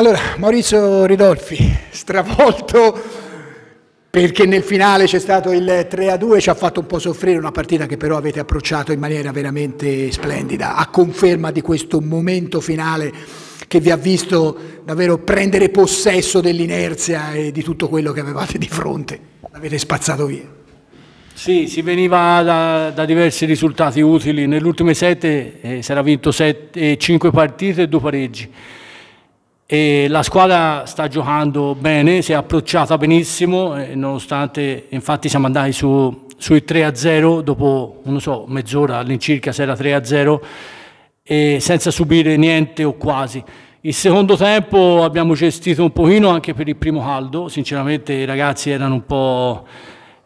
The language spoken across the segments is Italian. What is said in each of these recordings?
Allora, Maurizio Ridolfi, stravolto perché nel finale c'è stato il 3 2, ci ha fatto un po' soffrire una partita che però avete approcciato in maniera veramente splendida, a conferma di questo momento finale che vi ha visto davvero prendere possesso dell'inerzia e di tutto quello che avevate di fronte, l'avete spazzato via. Sì, si veniva da, da diversi risultati utili, nell'ultime sette eh, si era vinto sette, eh, cinque partite e due pareggi. E la squadra sta giocando bene, si è approcciata benissimo, eh, nonostante infatti siamo andati su, sui 3-0 dopo non so, mezz'ora all'incirca, si era 3-0 e senza subire niente o quasi. Il secondo tempo abbiamo gestito un pochino anche per il primo caldo, sinceramente i ragazzi erano un po'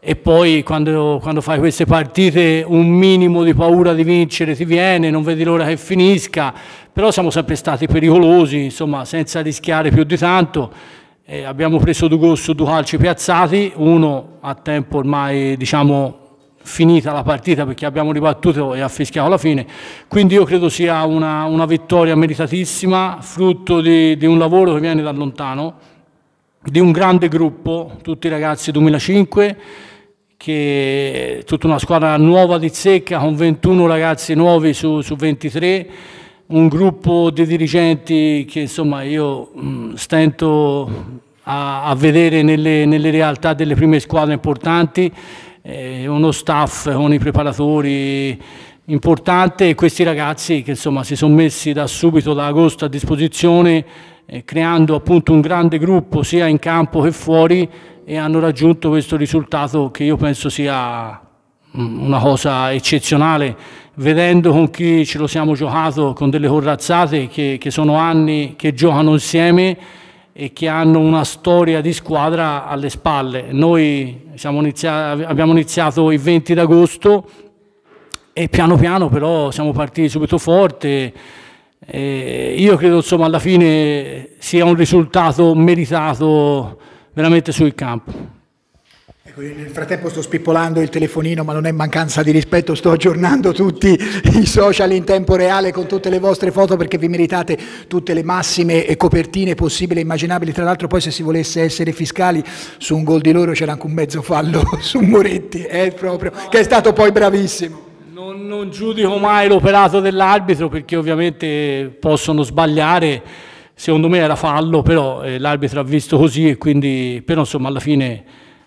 e poi quando, quando, fai queste partite un minimo di paura di vincere ti viene, non vedi l'ora che finisca, però siamo sempre stati pericolosi, insomma, senza rischiare più di tanto. Eh, abbiamo preso due gol su due calci piazzati, uno a tempo ormai diciamo finita la partita perché abbiamo ribattuto e ha fischiato alla fine, quindi io credo sia una, una vittoria meritatissima, frutto di, di un lavoro che viene da lontano, di un grande gruppo, tutti i ragazzi 2005, che tutta una squadra nuova di zecca con 21 ragazzi nuovi su, su 23 un gruppo di dirigenti che insomma io mh, mm, stento a, a vedere nelle, nelle, realtà delle prime squadre importanti, eh, uno staff con i preparatori importante e questi ragazzi che insomma si sono messi da subito da agosto a disposizione eh, creando appunto un grande gruppo sia in campo che fuori e hanno raggiunto questo risultato che io penso sia mm, una cosa eccezionale, vedendo con chi ce lo siamo giocato, con delle corazzate che, che sono anni che giocano insieme e che hanno una storia di squadra alle spalle. Noi iniziati, abbiamo iniziato il 20 d'agosto e piano piano però siamo partiti subito forte eh, io credo insomma alla fine sia un risultato meritato veramente sul campo. Ecco, nel frattempo sto spippolando il telefonino, ma non è mancanza di rispetto, sto aggiornando tutti i social in tempo reale con tutte le vostre foto perché vi meritate tutte le massime copertine possibili e immaginabili. Tra l'altro poi se si volesse essere fiscali su un gol di loro c'era anche un mezzo fallo su Moretti, eh, proprio, che è stato poi bravissimo. Non, non giudico mai l'operato dell'arbitro perché ovviamente possono sbagliare, secondo me era fallo, però eh, l'arbitro ha visto così e quindi, però insomma alla fine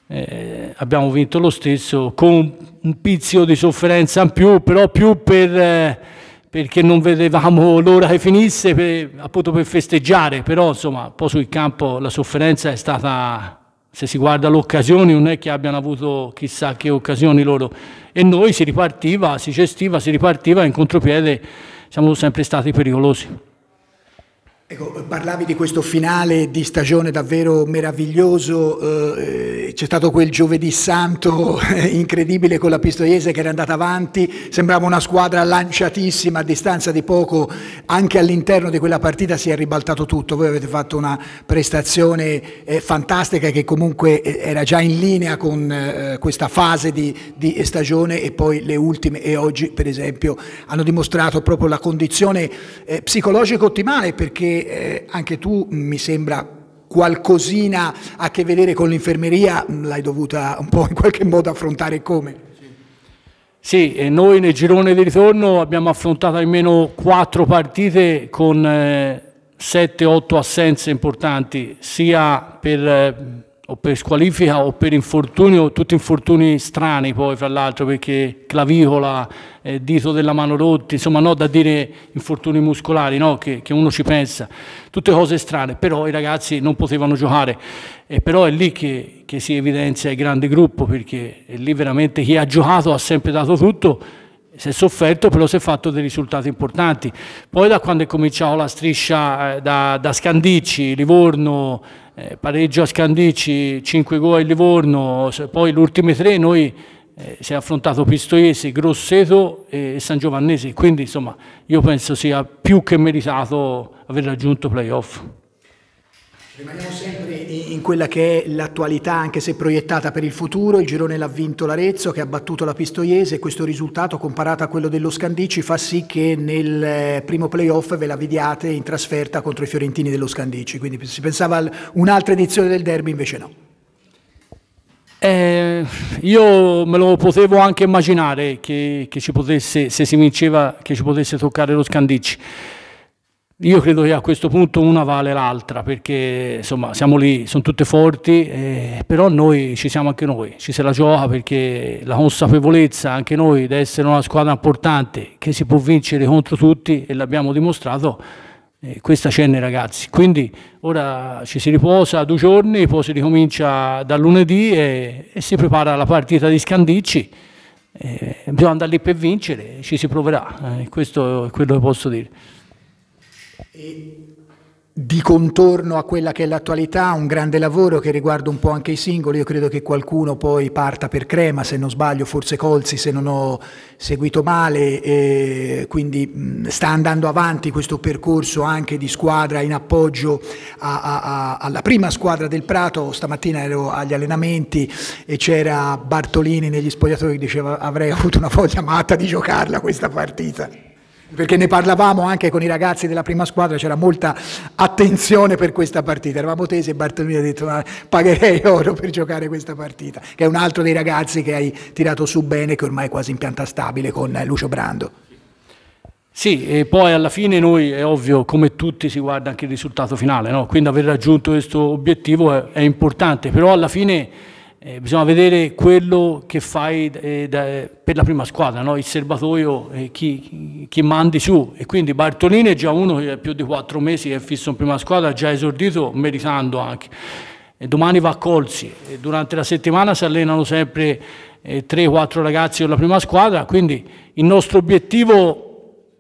eh, abbiamo vinto lo stesso con un pizzico di sofferenza in più, però più per... Eh, perché non vedevamo l'ora che finisse per, appunto per festeggiare, però insomma poi sul campo la sofferenza è stata se si guarda l'occasione non è che abbiano avuto chissà che occasioni loro e noi si ripartiva, si gestiva, si ripartiva in contropiede siamo sempre stati pericolosi. Ecco, parlavi di questo finale di stagione davvero meraviglioso, eh, eh c'è stato quel giovedì santo eh, incredibile con la Pistoiese che era andata avanti, sembrava una squadra lanciatissima a distanza di poco, anche all'interno di quella partita si è ribaltato tutto, voi avete fatto una prestazione eh, fantastica che comunque eh, era già in linea con eh, questa fase di, di stagione e poi le ultime e oggi per esempio hanno dimostrato proprio la condizione psicologica ottimale perché che eh, anche tu mm, mi sembra qualcosina a che vedere con l'infermeria, mm, l'hai dovuta un po' in qualche modo affrontare come? Sì, eh, noi nel girone di ritorno abbiamo affrontato almeno quattro partite con 7-8 eh, assenze importanti, sia per o per squalifica o per infortunio, tutti infortuni strani poi fra l'altro perché clavicola, eh, dito della mano rotti, insomma no da dire infortuni muscolari, no? che, che, uno ci pensa, tutte cose strane, però i ragazzi non potevano giocare e però è lì che, che si evidenzia il grande gruppo perché è lì veramente chi ha giocato ha sempre dato tutto si è sofferto, però si è fatto dei risultati importanti. Poi da quando è cominciata la striscia eh, da, da Scandicci, Livorno, eh, pareggio a Scandicci, 5 gol a Livorno, poi gli ultimi tre noi eh, si è affrontato Pistoiesi, Grosseto e San Giovannese, quindi insomma io penso sia più che meritato aver raggiunto playoff. Rimaniamo sempre in quella che è l'attualità, anche se proiettata per il futuro, il girone l'ha vinto l'Arezzo che ha battuto la Pistoiese e questo risultato comparato a quello dello Scandici fa sì che nel eh, primo playoff ve la vediate in trasferta contro i fiorentini dello Scandici, quindi si pensava a un'altra edizione del derby invece no. Eh, io me lo potevo anche immaginare che, che, ci potesse, se si vinceva, che ci potesse toccare lo Scandici. Io credo che a questo punto una vale l'altra perché insomma siamo lì, sono tutte forti, eh, però noi ci siamo anche noi, ci se la gioca perché la consapevolezza anche noi di essere una squadra importante che si può vincere contro tutti e l'abbiamo dimostrato, eh, questa c'è nei ragazzi. Quindi ora ci si riposa due giorni, poi si ricomincia dal lunedì e, e si prepara la partita di Scandicci. Eh, bisogna andare lì per vincere, ci si proverà, eh, questo è quello che posso dire e di contorno a quella che è l'attualità, un grande lavoro che riguarda un po' anche i singoli, io credo che qualcuno poi parta per Crema, se non sbaglio, forse Colzi se non ho seguito male, e quindi sta andando avanti questo percorso anche di squadra in appoggio a, a, a, alla prima squadra del Prato, stamattina ero agli allenamenti e c'era Bartolini negli spogliatori che diceva avrei avuto una voglia matta di giocarla questa partita perché ne parlavamo anche con i ragazzi della prima squadra, c'era molta attenzione per questa partita, eravamo tesi e Bartolomeo ha detto ma pagherei oro per giocare questa partita, che è un altro dei ragazzi che hai tirato su bene, che ormai è quasi in pianta stabile con Lucio Brando. Sì, e poi alla fine noi è ovvio, come tutti, si guarda anche il risultato finale, no? quindi aver raggiunto questo obiettivo è, è importante, però alla fine eh, bisogna vedere quello che fai eh, da, per la prima squadra, no? il serbatoio, eh, chi, chi, mandi su. E quindi Bartolini è già uno che è più di quattro mesi che è fisso in prima squadra, ha già esordito, meritando anche. E domani va a Colsi, e durante la settimana si allenano sempre 3-4 eh, ragazzi con la prima squadra, quindi il nostro obiettivo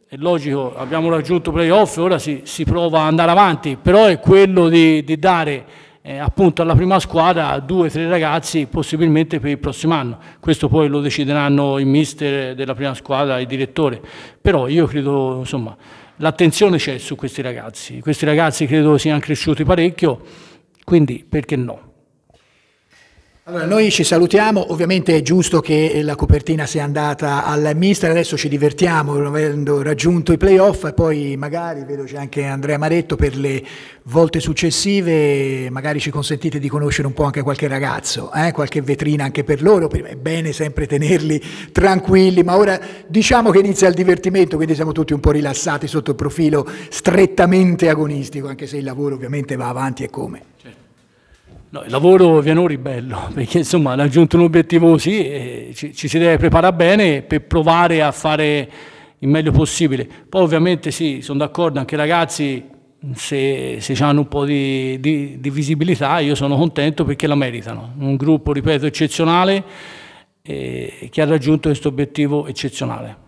è logico, abbiamo raggiunto playoff, ora si, si prova ad andare avanti, però è quello di, di dare eh, appunto alla prima squadra due o tre ragazzi possibilmente per il prossimo anno. Questo poi lo decideranno i mister della prima squadra, il direttore. Però io credo, insomma, l'attenzione c'è su questi ragazzi. Questi ragazzi credo siano cresciuti parecchio, quindi perché no? Allora, noi ci salutiamo, ovviamente è giusto che la copertina sia andata al mister, adesso ci divertiamo avendo raggiunto i playoff e poi magari, vedo c'è anche Andrea Maretto, per le volte successive magari ci consentite di conoscere un po' anche qualche ragazzo, eh? qualche vetrina anche per loro, è bene sempre tenerli tranquilli, ma ora diciamo che inizia il divertimento, quindi siamo tutti un po' rilassati sotto il profilo strettamente agonistico, anche se il lavoro ovviamente va avanti e come. No, il lavoro viene un ribello, perché insomma raggiunto un obiettivo così eh, ci, ci, si deve preparare bene per provare a fare il meglio possibile. Poi ovviamente sì, sono d'accordo anche i ragazzi, se, se hanno un po' di, di, di, visibilità io sono contento perché la meritano. Un gruppo, ripeto, eccezionale eh, che ha raggiunto questo obiettivo eccezionale.